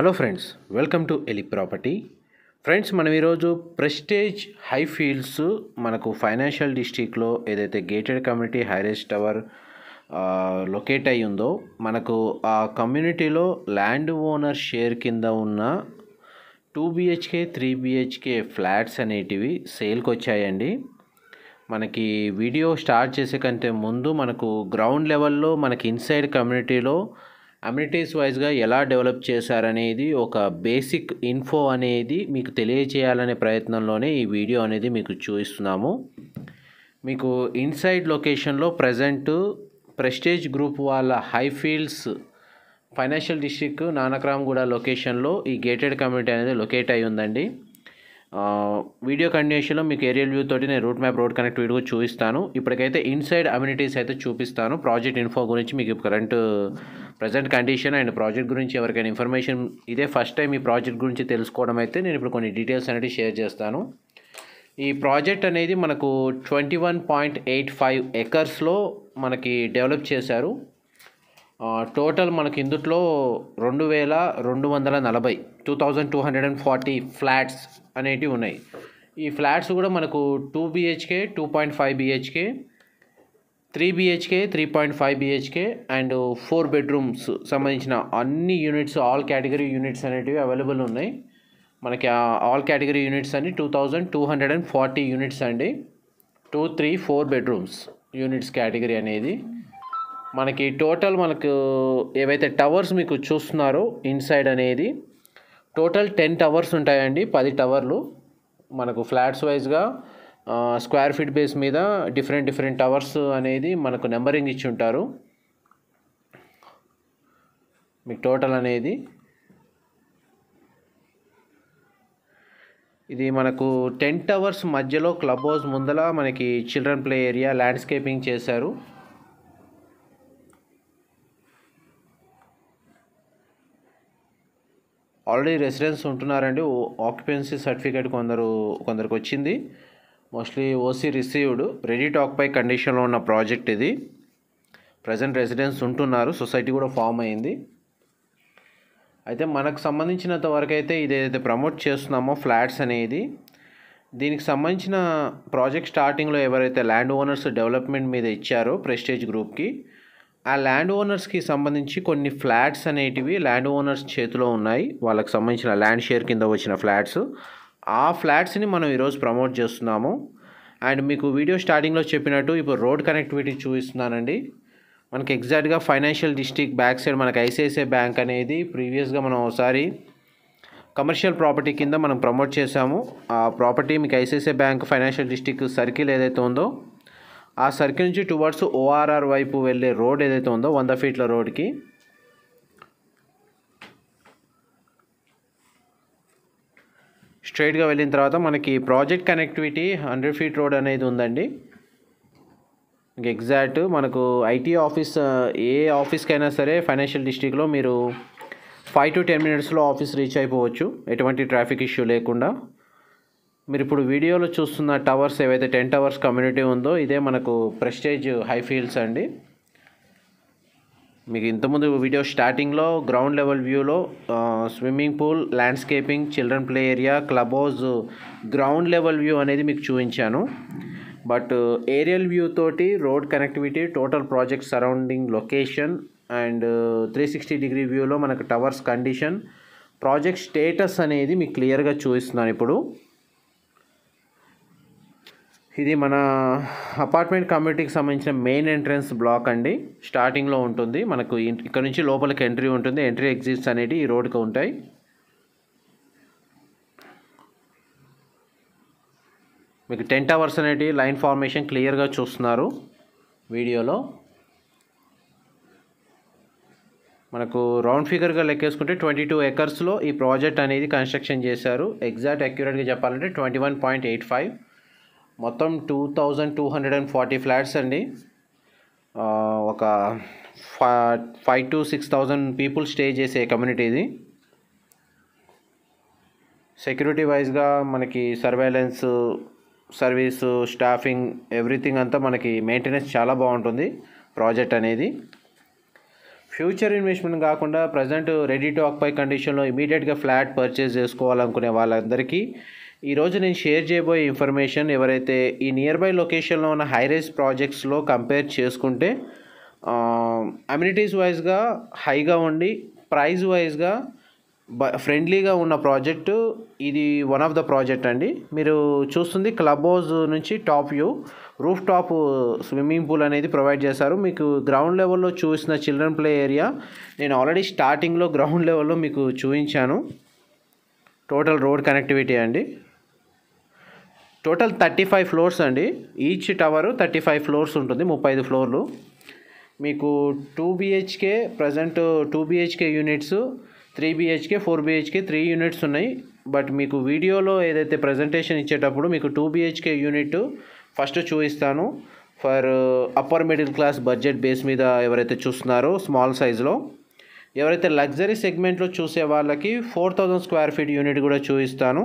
hello friends welcome to Eli property friends మనం ఈరోజు Prestige High Fields మనకు financial డిస్టిక్లో ఏదైతే gated community high rise tower locate అయి ఉందో మనకు ఆ కమ్యూనిటీలో ల్యాండ్ ఓనర్ షేర్ కింద ఉన్న two BHK three BHK flats అనేటివి సేల్కి వచ్చాయండి మనకి వీడియో స్టార్ట్ చేసే కంటే ముందు మనకు గ్రౌండ్ లెవెల్లో మనకి ఇన్సైడ్ కమ్యూనిటీలో అమ్యూనిటీస్ వైజ్గా ఎలా డెవలప్ చేశారనేది ఒక బేసిక్ ఇన్ఫో అనేది మీకు తెలియచేయాలనే ప్రయత్నంలోనే ఈ వీడియో అనేది మీకు చూపిస్తున్నాము మీకు ఇన్సైడ్ లొకేషన్లో ప్రజెంటు ప్రెస్టేజ్ గ్రూప్ వాళ్ళ హైఫీల్డ్స్ ఫైనాన్షియల్ డిస్టిక్ నానక్రామ్గూడ లొకేషన్లో ఈ గేటెడ్ కమ్యూనిటీ అనేది లొకేట్ అయి ఉందండి వీడియో కండిషన్లో మీకు ఏరియల్ వ్యూ తోటి నేను route map road connect video చూపిస్తాను ఇప్పటికైతే ఇన్సైడ్ అమ్యూనిటీస్ అయితే చూపిస్తాను ప్రాజెక్ట్ ఇన్ఫో గురించి మీకు current present condition and project గురించి ఎవరికైనా ఇన్ఫర్మేషన్ ఇదే ఫస్ట్ టైం ఈ ప్రాజెక్ట్ గురించి తెలుసుకోవడం అయితే నేను ఇప్పుడు కొన్ని డీటెయిల్స్ అనేవి షేర్ చేస్తాను ఈ ప్రాజెక్ట్ అనేది మనకు twenty one point eight five ఎకర్స్లో మనకి డెవలప్ చేశారు టోటల్ మనకి ఇందుట్లో రెండు వేల రెండు వందల నలభై two thousand two hundred and forty flats అనేటివి ఉన్నాయి ఈ ఫ్లాట్స్ కూడా మనకు two BHK two point five BHK three BHK three point five BHK and four bedrooms సంబంధించిన అన్ని యూనిట్స్ ఆల్ కేటగిరీ యూనిట్స్ అనేటివి అవైలబుల్ ఉన్నాయి మనకి ఆల్ కేటగిరీ యూనిట్స్ అన్ని two thousand two hundred and forty units అండి two three four bedrooms units category అనేది మనకి total మనకు ఏవైతే టవర్స్ మీకు చూస్తున్నారో ఇన్సైడ్ అనేది టోటల్ టెన్ టవర్స్ ఉంటాయండి పది టవర్లు మనకు ఫ్లాట్స్ వైజ్గా స్క్వేర్ ఫీట్ బేస్ మీద డిఫరెంట్ డిఫరెంట్ టవర్స్ అనేది మనకు నెంబరింగ్ ఇచ్చి ఉంటారు మీకు టోటల్ అనేది ఇది మనకు టెన్ టవర్స్ మధ్యలో క్లబ్ హౌస్ ముందల మనకి చిల్డ్రన్ ప్లే ఏరియా ల్యాండ్స్కేపింగ్ చేశారు ఆల్రెడీ రెసిడెన్స్ ఉంటున్నారండి ఆక్యుపెన్సీ సర్టిఫికేట్ కొందరు కొందరికి వచ్చింది mostly OC received ready to occupy కండిషన్లో ఉన్న ప్రాజెక్ట్ ఇది ప్రజెంట్ రెసిడెన్స్ ఉంటున్నారు సొసైటీ కూడా ఫామ్ అయింది అయితే మనకు సంబంధించినంత వరకు అయితే ఇది ఏదైతే ప్రమోట్ చేస్తున్నామో ఫ్లాట్స్ అనేది దీనికి సంబంధించిన ప్రాజెక్ట్ స్టార్టింగ్లో ఎవరైతే ల్యాండ్ ఓనర్స్ డెవలప్మెంట్ మీద ఇచ్చారో ప్రెస్టేజ్ గ్రూప్కి ఆ ల్యాండ్ ఓనర్స్కి సంబంధించి కొన్ని ఫ్లాట్స్ అనేటివి ల్యాండ్ ఓనర్స్ చేతిలో ఉన్నాయి వాళ్ళకి సంబంధించిన ల్యాండ్ షేర్ కింద వచ్చిన ఫ్లాట్స్ ఆ ఫ్లాట్స్ని మనం ఈరోజు ప్రమోట్ చేస్తున్నాము అండ్ మీకు వీడియో స్టార్టింగ్లో చెప్పినట్టు ఇప్పుడు రోడ్ కనెక్టివిటీ చూపిస్తున్నానండి మనకి ఎగ్జాక్ట్గా ఫైనాన్షియల్ డిస్ట్రిక్ట్ బ్యాక్ సైడ్ మనకి ఐసిఐసిఐ బ్యాంక్ అనేది ప్రీవియస్గా మనం ఒకసారి కమర్షియల్ ప్రాపర్టీ కింద మనం ప్రమోట్ చేసాము ఆ ప్రాపర్టీ మీకు ICICI bank financial district circle ఏదైతే ఉందో ఆ సర్కిల్ నుంచి టువర్డ్స్ ఓఆర్ఆర్ వైపు వెళ్ళే రోడ్ ఏదైతే ఉందో వంద ఫీట్ల రోడ్కి స్ట్రైట్గా వెళ్ళిన తర్వాత మనకి project connectivity hundred feet road అనేది ఉందండి ఎగ్జాక్ట్ మనకు ఐటీ ఆఫీస్ ఏ ఆఫీస్కైనా సరే ఫైనాన్షియల్ డిస్ట్రిక్ట్లో మీరు ఫైవ్ టు టెన్ మినిట్స్లో ఆఫీస్ రీచ్ అయిపోవచ్చు ఎటువంటి ట్రాఫిక్ ఇష్యూ లేకుండా మీరు ఇప్పుడు వీడియోలో చూస్తున్న టవర్స్ ఏవైతే టెన్ టవర్స్ కమ్యూనిటీ ఉందో ఇదే మనకు ప్రెస్టేజ్ ఫీల్డ్స్ అండి మీకు ఇంతకుముందు వీడియో స్టార్టింగ్లో గ్రౌండ్ లెవెల్ వ్యూలో swimming pool landscaping children play area club house ground level view అనేది మీకు చూపించాను బట్ ఏరియల్ వ్యూ తోటి road connectivity total project surrounding location and three sixty degree వ్యూలో మనకు టవర్స్ కండిషన్ ప్రాజెక్ట్ స్టేటస్ అనేది మీకు క్లియర్గా చూపిస్తున్నాను ఇప్పుడు ఇది మన అపార్ట్మెంట్ కమ్యూనిటీకి సంబంధించిన మెయిన్ ఎంట్రన్స్ బ్లాక్ అండి స్టార్టింగ్లో ఉంటుంది మనకు ఇక్కడ నుంచి లోపలికి ఎంట్రీ ఉంటుంది ఎంట్రీ ఎగ్జిట్స్ అనేవి ఈ రోడ్కి ఉంటాయి మీకు టెన్ టవర్స్ అనేటివి లైన్ ఫార్మేషన్ క్లియర్గా చూస్తున్నారు వీడియోలో మనకు రౌండ్ ఫిగర్గా లెక్కేసుకుంటే ట్వంటీ టూ ఎకర్స్లో ఈ ప్రాజెక్ట్ అనేది కన్స్ట్రక్షన్ చేశారు ఎగ్జాక్ట్ అక్యురేట్గా చెప్పాలంటే twenty one point eight five మొత్తం two thousand two hundred and forty flats అండి ఒక five to six thousand people stay చేసే కమ్యూనిటీ ఇది సెక్యూరిటీ వైజ్గా మనకి సర్వేలెన్స్ సర్వీస్ స్టాఫింగ్ ఎవ్రీథింగ్ అంతా మనకి మెయింటెనెన్స్ చాలా బాగుంటుంది ప్రాజెక్ట్ అనేది ఫ్యూచర్ ఇన్వెస్ట్మెంట్ కాకుండా ప్రజెంట్ రెడీ టు ఆక్పై కండిషన్లో ఇమీడియట్గా ఫ్లాట్ పర్చేస్ చేసుకోవాలనుకునే వాళ్ళందరికీ ఈరోజు నేను షేర్ చేయబోయే ఇన్ఫర్మేషన్ ఎవరైతే ఈ నియర్ బై లొకేషన్లో ఉన్న హైరైజ్ ప్రాజెక్ట్స్లో కంపేర్ చేసుకుంటే అమ్యూనిటీస్ వైజ్గా హైగా ఉండి ప్రైజ్ వైజ్గా బ ఫ్రెండ్లీగా ఉన్న ప్రాజెక్టు ఇది వన్ ఆఫ్ ద ప్రాజెక్ట్ అండి మీరు చూస్తుంది క్లబ్ హౌస్ నుంచి top view roof top swimming pool అనేది ప్రొవైడ్ చేశారు మీకు గ్రౌండ్ లెవెల్లో చూసిన చిల్డ్రన్ ప్లే ఏరియా నేను ఆల్రెడీ స్టార్టింగ్లో గ్రౌండ్ లెవెల్లో మీకు చూపించాను టోటల్ రోడ్ కనెక్టివిటీ అండి టోటల్ థర్టీ ఫైవ్ ఫ్లోర్స్ అండి each tower thirty five floors ఉంటుంది ముప్పై ఐదు ఫ్లోర్లు మీకు two BHK present two BHK units three BHK four BHK three units ఉన్నాయి బట్ మీకు వీడియోలో ఏదైతే ప్రజెంటేషన్ ఇచ్చేటప్పుడు మీకు టూ బిహెచ్కే యూనిట్ ఫస్ట్ చూపిస్తాను for upper middle class budget base మీద ఎవరైతే చూస్తున్నారో స్మాల్ సైజులో ఎవరైతే లగ్జరీ సెగ్మెంట్లో చూసే వాళ్ళకి four thousand square feet unit కూడా చూపిస్తాను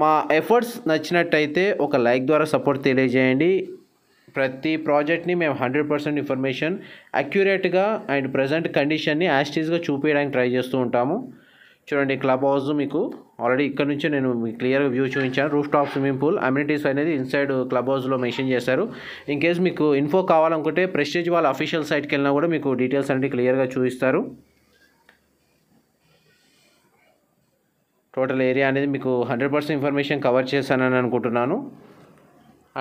మా ఎఫర్ట్స్ నచ్చినట్టయితే ఒక లైక్ ద్వారా సపోర్ట్ తెలియజేయండి ప్రతి ప్రాజెక్ట్ని మేము హండ్రెడ్ పర్సెంట్ ఇన్ఫర్మేషన్ అక్యురేట్గా అండ్ ప్రజెంట్ కండిషన్ని యాస్టీజ్గా చూపించడానికి ట్రై చేస్తూ ఉంటాము చూడండి క్లబ్ హౌస్ మీకు ఆల్రెడీ ఇక్కడ నుంచి నేను క్లియర్గా వ్యూ చూపించాను roof top swimming pool amenities అనేది ఇన్సైడ్ క్లబ్ హౌస్లో మెన్షన్ చేశారు ఇన్ కేస్ మీకు ఇన్ఫో కావాలనుకుంటే ప్రెస్టేజ్ వాళ్ళ అఫీషియల్ సైట్కి వెళ్ళినా కూడా మీకు డీటెయిల్స్ అనేది క్లియర్గా చూపిస్తారు టోటల్ ఏరియా అనేది మీకు హండ్రెడ్ పర్సెంట్ ఇన్ఫర్మేషన్ కవర్ చేశానని అనుకుంటున్నాను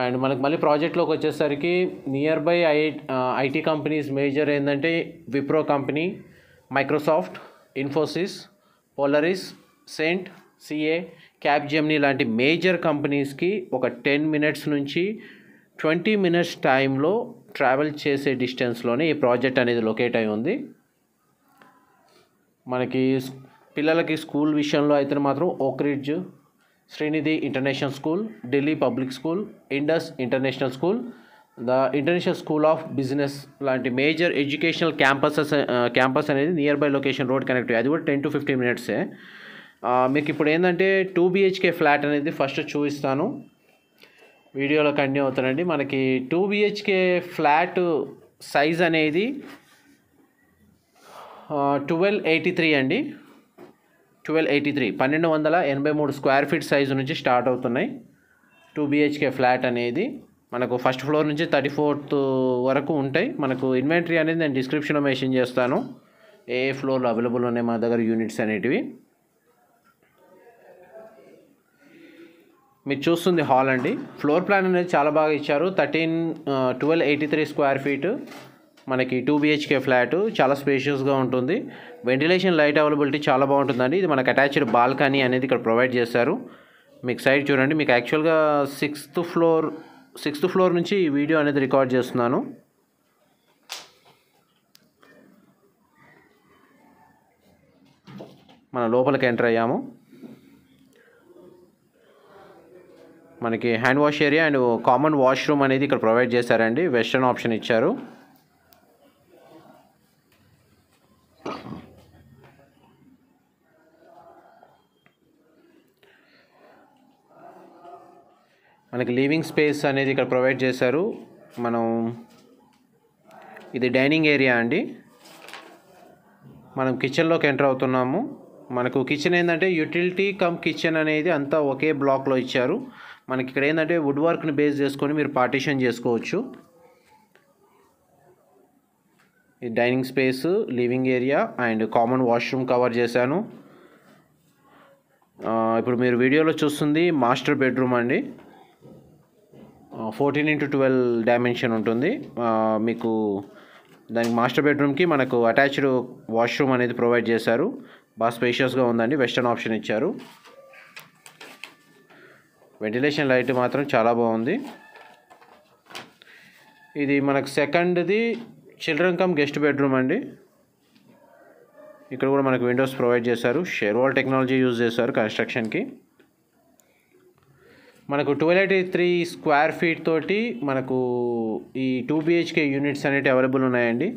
అండ్ మనకు మళ్ళీ ప్రాజెక్ట్లోకి వచ్చేసరికి near by I IT companies major ఏంటంటే విప్రో కంపెనీ మైక్రోసాఫ్ట్ ఇన్ఫోసిస్ పోలరిస్ సెంట్ సిఏ క్యాబ్ జెమ్నీ లాంటి మేజర్ కంపెనీస్కి ఒక టెన్ మినిట్స్ నుంచి ట్వంటీ మినిట్స్ టైంలో ట్రావెల్ చేసే డిస్టెన్స్లోనే ఈ ప్రాజెక్ట్ అనేది లొకేట్ అయి ఉంది మనకి పిల్లలకి స్కూల్ విషయంలో అయితే మాత్రం Oakridge Srinidhi international school Delhi public school Indus international school the international school of business లాంటి మేజర్ ఎడ్యుకేషనల్ క్యాంపసెస్ క్యాంపస్ అనేది near by location road connect అది కూడా టెన్ టు ఫిఫ్టీన్ మినిట్సే మీకు ఇప్పుడు ఏంటంటే టూ బీహెచ్కే ఫ్లాట్ అనేది ఫస్ట్ చూపిస్తాను వీడియోలో కంటిన్యూ అవుతానండి మనకి టూ బీహెచ్కే ఫ్లాట్ సైజ్ అనేది ట్వెల్వ్ ఎయిటీ త్రీ అండి ట్వెల్వ్ ఎయిటీ త్రీ పన్నెండు వందల ఎనభై మూడు స్క్వేర్ ఫీట్ సైజు నుంచి స్టార్ట్ అవుతున్నాయి టూ బిహెచ్కే ఫ్లాట్ అనేది మనకు ఫస్ట్ ఫ్లోర్ నుంచి థర్టీ ఫోర్త్ వరకు ఉంటాయి మనకు ఇన్వెంటరీ అనేది నేను డిస్క్రిప్షన్లో మెన్షన్ చేస్తాను ఏ ఏ ఫ్లోర్లో అవైలబుల్ ఉన్నాయి మా దగ్గర యూనిట్స్ అనేటివి మీరు చూస్తుంది హాల్ అండి ఫ్లోర్ ప్లాన్ అనేది చాలా బాగా ఇచ్చారు thirteen twelve eighty three square feet మనకి టూ బిహెచ్కే ఫ్లాట్ చాలా స్పేషియస్గా ఉంటుంది వెంటిలేషన్ లైట్ అవైలబిలిటీ చాలా బాగుంటుందండి ఇది మనకు అటాచ్డ్ బాల్కనీ అనేది ఇక్కడ ప్రొవైడ్ చేశారు మీకు సైడ్ చూడండి మీకు యాక్చువల్గా సిక్స్త్ ఫ్లోర్ సిక్స్త్ ఫ్లోర్ నుంచి ఈ వీడియో అనేది రికార్డ్ చేస్తున్నాను మన లోపలికి ఎంటర్ అయ్యాము మనకి hand wash area and common washroom అనేది ఇక్కడ ప్రొవైడ్ చేశారండి వెస్ట్రన్ ఆప్షన్ ఇచ్చారు మనకి లివింగ్ స్పేస్ అనేది ఇక్కడ ప్రొవైడ్ చేశారు మనం ఇది డైనింగ్ ఏరియా అండి మనం కిచెన్లోకి ఎంటర్ అవుతున్నాము మనకు కిచెన్ ఏంటంటే యూటిలిటీ కమ్ కిచెన్ అనేది అంతా ఒకే బ్లాక్లో ఇచ్చారు మనకి ఇక్కడ ఏంటంటే వుడ్ వర్క్ని బేస్ చేసుకొని మీరు పార్టీషన్ చేసుకోవచ్చు ఈ dining space living area and common washroom cover చేశాను ఇప్పుడు మీరు వీడియోలో చూస్తుంది మాస్టర్ బెడ్రూమ్ అండి ఫోర్టీన్ ఇంటూ ట్వెల్వ్ డైమెన్షన్ ఉంటుంది మీకు దానికి మాస్టర్ బెడ్రూమ్కి మనకు అటాచ్డ్ వాష్రూమ్ అనేది ప్రొవైడ్ చేశారు బాగా స్పేషియస్గా ఉందండి వెస్టర్న్ ఆప్షన్ ఇచ్చారు వెంటిలేషన్ లైట్ మాత్రం చాలా బాగుంది ఇది మనకు సెకండ్ది చిల్డ్రన్ కమ్ గెస్ట్ బెడ్రూమ్ అండి ఇక్కడ కూడా మనకు విండోస్ ప్రొవైడ్ చేశారు షేర్వాల్ టెక్నాలజీ యూజ్ చేశారు కన్స్ట్రక్షన్కి మనకు twelve eighty three square feet తోటి మనకు ఈ టూ బిహెచ్కే యూనిట్స్ అనేవి అవైలబుల్ ఉన్నాయండి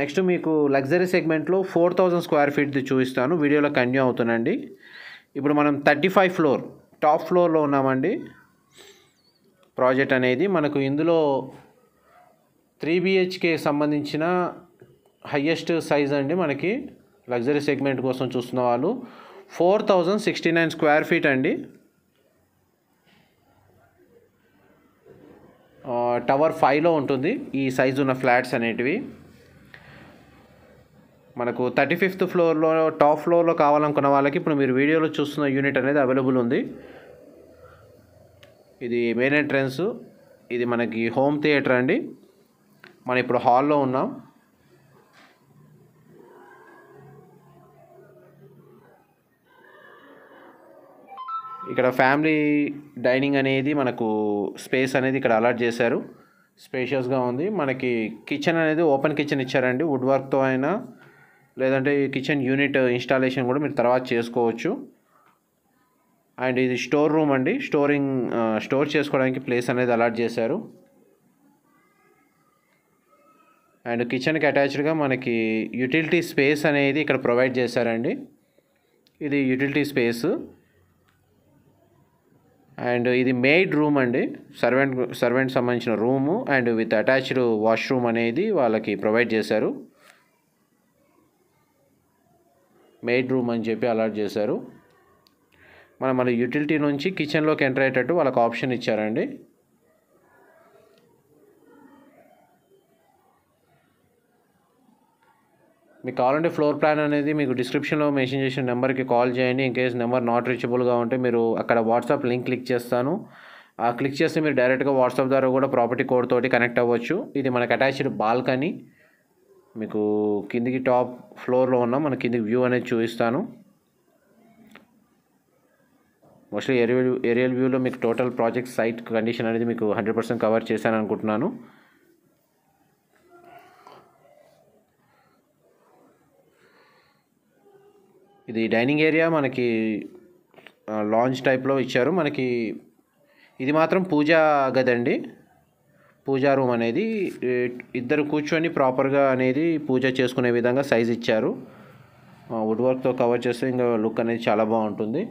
నెక్స్ట్ మీకు లగ్జరీ సెగ్మెంట్లో ఫోర్ థౌజండ్ స్క్వేర్ ఫీట్ది చూపిస్తాను వీడియోలో కంటిన్యూ అవుతానండి ఇప్పుడు మనం థర్టీ ఫైవ్ ఫ్లోర్ టాప్ ఫ్లోర్లో ఉన్నామండి ప్రాజెక్ట్ అనేది మనకు ఇందులో త్రీ బిహెచ్కే సంబంధించిన హయ్యెస్ట్ సైజ్ అండి మనకి లగ్జరీ సెగ్మెంట్ కోసం చూస్తున్న వాళ్ళు four thousand sixty nine square feet అండి టవర్ ఫైవ్లో ఉంటుంది ఈ సైజు ఉన్న ఫ్లాట్స్ అనేటివి మనకు థర్టీ ఫిఫ్త్ ఫ్లోర్లో టాప్ ఫ్లోర్లో కావాలనుకున్న వాళ్ళకి ఇప్పుడు మీరు వీడియోలో చూస్తున్న యూనిట్ అనేది అవైలబుల్ ఉంది ఇది మెయిన్ ఎంట్రన్స్ ఇది మనకి హోమ్ థియేటర్ అండి మనం ఇప్పుడు హాల్లో ఉన్నాం ఇక్కడ ఫ్యామిలీ డైనింగ్ అనేది మనకు స్పేస్ అనేది ఇక్కడ అలాట్ చేశారు స్పేషియస్గా ఉంది మనకి కిచెన్ అనేది ఓపెన్ కిచెన్ ఇచ్చారండి వుడ్ వర్క్తో అయినా లేదంటే కిచెన్ యూనిట్ ఇన్స్టాలేషన్ కూడా మీరు తర్వాత చేసుకోవచ్చు అండ్ ఇది స్టోర్ రూమ్ అండి స్టోరింగ్ స్టోర్ చేసుకోవడానికి ప్లేస్ అనేది అలాట్ చేశారు అండ్ కిచెన్కి అటాచ్డ్గా మనకి యూటిలిటీ స్పేస్ అనేది ఇక్కడ ప్రొవైడ్ చేశారండి ఇది యూటిలిటీ స్పేస్ అండ్ ఇది మెయిడ్ రూమ్ అండి సర్వెంట్ సర్వెంట్ సంబంధించిన room and with attached washroom అనేది వాళ్ళకి ప్రొవైడ్ చేశారు మెయిడ్ రూమ్ అని చెప్పి అలాట్ చేశారు మనం మన యూటిలిటీ నుంచి కిచెన్లోకి ఎంటర్ అయ్యేటట్టు వాళ్ళకి ఆప్షన్ ఇచ్చారండి మీకు కావాలంటే ఫ్లోర్ ప్లాన్ అనేది మీకు డిస్క్రిప్షన్లో మెన్షన్ చేసిన నెంబర్కి కాల్ చేయండి ఇన్ కేస్ నెంబర్ నాట్ రీచబుల్గా ఉంటే మీరు అక్కడ వాట్సాప్ లింక్ క్లిక్ చేస్తాను ఆ క్లిక్ చేస్తే మీరు డైరెక్ట్గా వాట్సాప్ ద్వారా కూడా ప్రాపర్టీ కోడ్ తోటి కనెక్ట్ అవ్వచ్చు ఇది మనకు అటాచ్డ్ బాల్కనీ మీకు కిందికి టాప్ ఫ్లోర్లో ఉన్న మన కిందికి వ్యూ అనేది చూపిస్తాను మోస్ట్లీ ఏరియల్ ఏరియల్ వ్యూలో మీకు టోటల్ ప్రాజెక్ట్ సైట్ కండిషన్ అనేది మీకు హండ్రెడ్ పర్సెంట్ కవర్ చేశాను అనుకుంటున్నాను ఇది డైనింగ్ ఏరియా మనకి లాంజ్ టైప్లో ఇచ్చారు మనకి ఇది మాత్రం పూజా గది అండి పూజా రూమ్ అనేది ఇద్దరు కూర్చొని ప్రాపర్గా అనేది పూజ చేసుకునే విధంగా సైజ్ ఇచ్చారు వుడ్ వర్క్తో కవర్ చేస్తే ఇంకా లుక్ అనేది చాలా బాగుంటుంది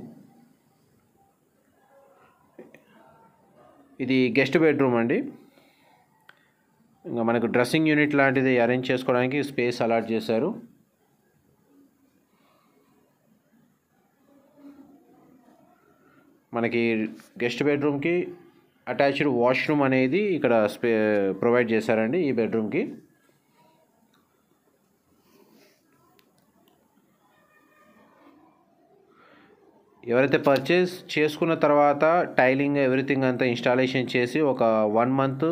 ఇది గెస్ట్ బెడ్రూమ్ అండి ఇంకా మనకు డ్రెస్సింగ్ యూనిట్ లాంటిది అరేంజ్ చేసుకోవడానికి స్పేస్ అలాట్ చేశారు మనకి గెస్ట్ బెడ్రూమ్కి అటాచ్డ్ వాష్రూమ్ అనేది ఇక్కడ స్పే ప్రొవైడ్ చేశారండి ఈ బెడ్రూమ్కి ఎవరైతే పర్చేస్ చేసుకున్న తర్వాత టైలింగ్ ఎవ్రీథింగ్ అంతా ఇన్స్టాలేషన్ చేసి ఒక one month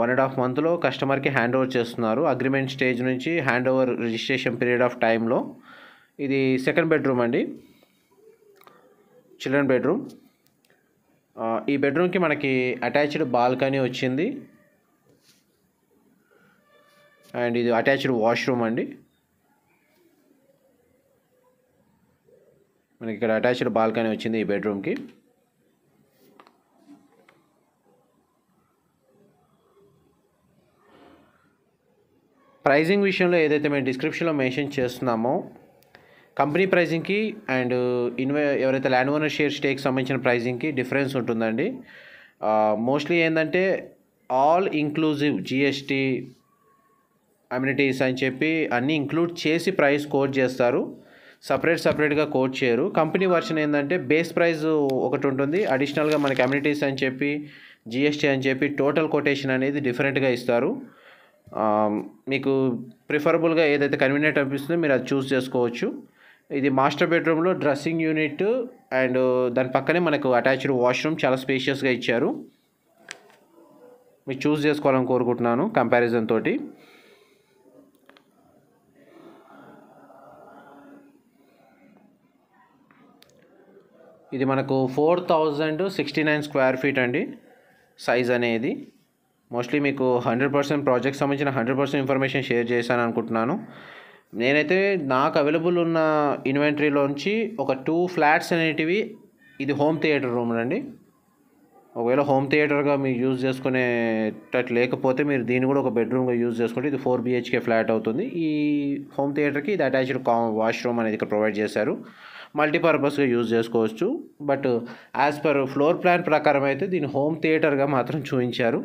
one and half మంత్లో కస్టమర్కి హ్యాండ్ ఓవర్ చేస్తున్నారు అగ్రిమెంట్ స్టేజ్ నుంచి hand over registration period of టైంలో ఇది సెకండ్ బెడ్రూమ్ అండి చిల్డ్రన్ బెడ్రూమ్ ఈ బెడ్రూమ్కి మనకి అటాచ్డ్ బాల్కనీ వచ్చింది అండ్ ఇది అటాచ్డ్ వాష్రూమ్ అండి మనకి ఇక్కడ అటాచ్డ్ బాల్కనీ వచ్చింది ఈ బెడ్రూమ్కి ప్రైజింగ్ విషయంలో ఏదైతే మేము డిస్క్రిప్షన్లో మెన్షన్ చేస్తున్నామో కంపెనీ ప్రైజింగ్కి అండ్ ఇన్వే ఎవరైతే ల్యాండ్ ఓనర్ షేర్ స్టేక్కి సంబంధించిన ప్రైజింగ్కి డిఫరెన్స్ ఉంటుందండి మోస్ట్లీ ఏంటంటే ఆల్ ఇంక్లూజివ్ జిఎస్టీ అమ్యూనిటీస్ అని చెప్పి అన్నీ ఇంక్లూడ్ చేసి ప్రైస్ కోట్ చేస్తారు సపరేట్ సపరేట్గా కోట్ చేయరు కంపెనీ వర్షన్ ఏంటంటే బేస్ ప్రైస్ ఒకటి ఉంటుంది అడిషనల్గా మనకి అమ్యూనిటీస్ అని చెప్పి జిఎస్టీ అని చెప్పి టోటల్ కొటేషన్ అనేది డిఫరెంట్గా ఇస్తారు మీకు ప్రిఫరబుల్గా ఏదైతే కన్వీనియంట్ అనిపిస్తుందో మీరు అది చూస్ చేసుకోవచ్చు ఇది మాస్టర్ బెడ్రూమ్లో డ్రెస్సింగ్ యూనిట్ అండ్ దాని పక్కనే మనకు అటాచ్డ్ వాష్రూమ్ చాలా స్పేషియస్గా ఇచ్చారు మీరు చూస్ చేసుకోవాలని కోరుకుంటున్నాను కంపారిజన్ తోటి ఇది మనకు four thousand sixty nine square feet అండి సైజ్ అనేది మోస్ట్లీ మీకు హండ్రెడ్ పర్సెంట్ ప్రాజెక్ట్ సంబంధించిన హండ్రెడ్ పర్సెంట్ ఇన్ఫర్మేషన్ షేర్ చేశాను అనుకుంటున్నాను నేనైతే నాకు అవైలబుల్ ఉన్న ఇన్వెంటరీలోంచి ఒక టూ ఫ్లాట్స్ అనేటివి ఇది హోమ్ థియేటర్ రూమ్ అండి ఒకవేళ హోమ్ థియేటర్గా మీరు యూజ్ చేసుకునేటట్టు లేకపోతే మీరు దీన్ని కూడా ఒక బెడ్రూమ్గా యూజ్ చేసుకుంటే ఇది ఫోర్ బీహెచ్కే ఫ్లాట్ అవుతుంది ఈ హోమ్ థియేటర్కి ఇది అటాచ్డ్ కా వాష్రూమ్ అనేది ఇక్కడ ప్రొవైడ్ చేశారు మల్టీపర్పస్గా యూజ్ చేసుకోవచ్చు but as per floor plan ప్రకారం అయితే దీన్ని హోమ్ థియేటర్గా మాత్రం చూపించారు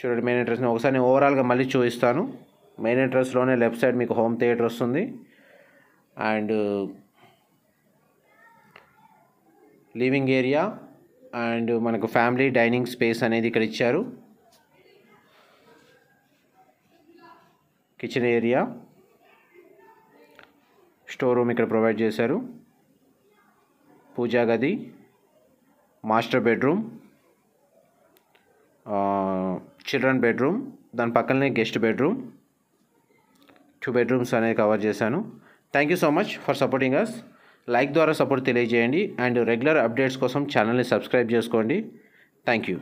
చూడండి మెయిన్ ఇంట్రెస్ట్ ఒకసారి నేను ఓవరాల్గా మళ్ళీ చూపిస్తాను మెయిన్ అడ్రస్లోనే లెఫ్ట్ సైడ్ మీకు హోమ్ థియేటర్ వస్తుంది అండ్ లివింగ్ ఏరియా అండ్ మనకు ఫ్యామిలీ డైనింగ్ స్పేస్ అనేది ఇక్కడ ఇచ్చారు కిచెన్ ఏరియా స్టోర్ రూమ్ ఇక్కడ ప్రొవైడ్ చేశారు పూజా గది మాస్టర్ బెడ్రూమ్ చిల్డ్రన్ బెడ్రూమ్ దాని పక్కనే గెస్ట్ బెడ్రూమ్ టూ బెడ్రూమ్స్ అనేది కవర్ చేశాను thank you so much for supporting us like ద్వారా సపోర్ట్ తెలియజేయండి అండ్ రెగ్యులర్ అప్డేట్స్ కోసం ఛానల్ని సబ్స్క్రైబ్ చేసుకోండి థ్యాంక్ యూ